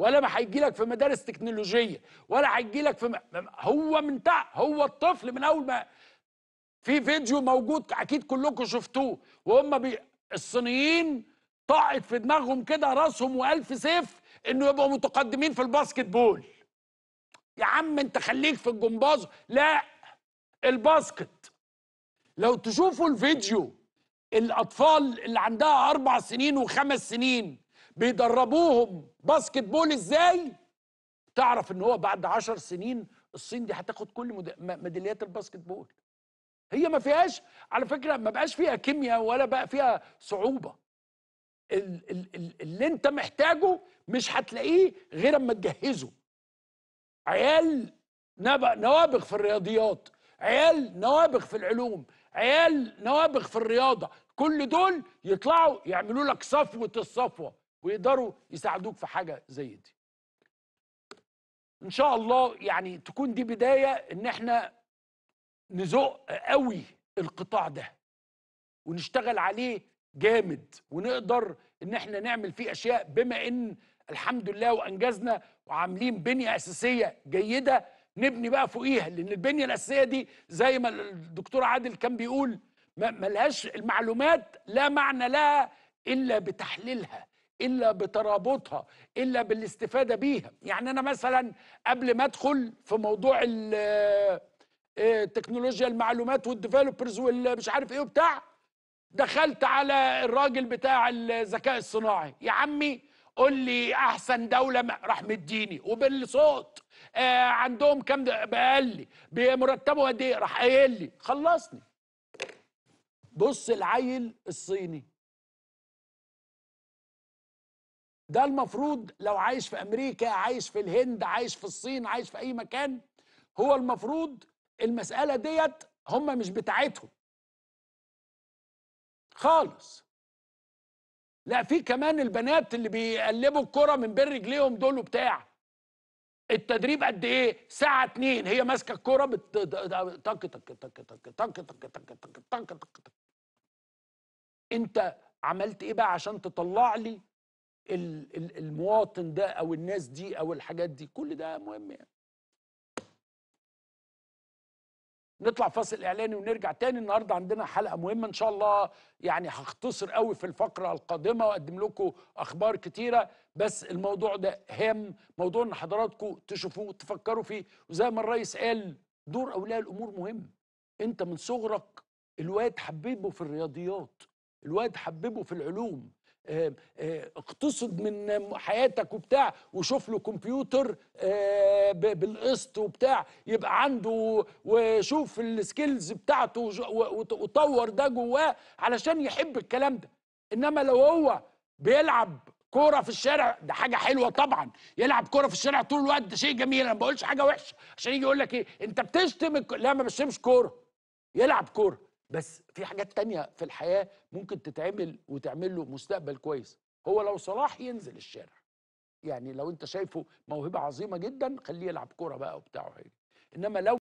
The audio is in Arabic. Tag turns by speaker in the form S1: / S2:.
S1: ولا ما هيجي لك في مدارس تكنولوجيه ولا هيجي لك في م... هو من تحت هو الطفل من اول ما في فيديو موجود اكيد كلكم شفتوه وهم بي... الصينيين طاقت في دماغهم كده راسهم والف سيف انه يبقوا متقدمين في الباسكت بول يا عم انت خليك في الجمباز لا الباسكت لو تشوفوا الفيديو الاطفال اللي عندها اربع سنين وخمس سنين بيدربوهم باسكت بول ازاي تعرف ان هو بعد عشر سنين الصين دي هتاخد كل ميداليات الباسكت بول هي ما فيهاش على فكره ما بقاش فيها كيمياء ولا بقى فيها صعوبه اللي انت محتاجه مش هتلاقيه غير اما تجهزه عيال نوابغ في الرياضيات عيال نوابغ في العلوم عيال نوابغ في الرياضه كل دول يطلعوا يعملوا لك صفوه الصفوه ويقدروا يساعدوك في حاجه زي دي ان شاء الله يعني تكون دي بدايه ان احنا نزق قوي القطاع ده ونشتغل عليه جامد ونقدر ان احنا نعمل فيه اشياء بما ان الحمد لله وانجزنا وعاملين بنيه اساسيه جيده نبني بقى فوقيها لان البنيه الاساسيه دي زي ما الدكتور عادل كان بيقول ما لهاش المعلومات لا معنى لها الا بتحليلها الا بترابطها الا بالاستفاده بيها يعني انا مثلا قبل ما ادخل في موضوع آه، تكنولوجيا المعلومات والديفلوبرز والمش عارف ايه وبتاع دخلت على الراجل بتاع الذكاء الصناعي يا عمي قول لي احسن دوله راح مديني وبالصوت آه عندهم كام بقال لي بمرتبه قد ايه راح قايل لي خلصني بص العيل الصيني ده المفروض لو عايش في امريكا عايش في الهند عايش في الصين عايش في اي مكان هو المفروض المساله ديت هم مش بتاعتهم خالص لا في كمان البنات اللي بيقلبوا الكره من بين رجليهم دول وبتاع التدريب قد ايه ساعه اتنين هي ماسكه الكره بت... تك تك تك تك تك تك تك تك تك تك انت عملت ايه بقى عشان تطلع لي المواطن ده او الناس دي او الحاجات دي كل ده مهم يعني نطلع فاصل اعلاني ونرجع تاني النهارده عندنا حلقه مهمه ان شاء الله يعني هختصر قوي في الفقره القادمه واقدم لكم اخبار كتيره بس الموضوع ده هام موضوع ان حضراتكم تشوفوه تفكروا فيه وزي ما الرئيس قال دور اولياء الامور مهم انت من صغرك الواد حببه في الرياضيات الواد حببه في العلوم آه، آه، اقتصد من حياتك وبتاع وشوف له كمبيوتر آه، بالقسط وبتاع يبقى عنده وشوف السكيلز بتاعته وطور ده جواه علشان يحب الكلام ده انما لو هو بيلعب كورة في الشارع ده حاجة حلوة طبعا يلعب كورة في الشارع طول الوقت ده شيء جميل انا ما بقولش حاجة وحشة عشان يجي يقول لك ايه انت بتشتم لا ما بشتمش كورة يلعب كورة بس في حاجات تانية في الحياة ممكن تتعمل وتعمل له مستقبل كويس هو لو صلاح ينزل الشارع يعني لو انت شايفه موهبة عظيمة جدا خليه يلعب كورة بقى وبتاع وحاجة انما لو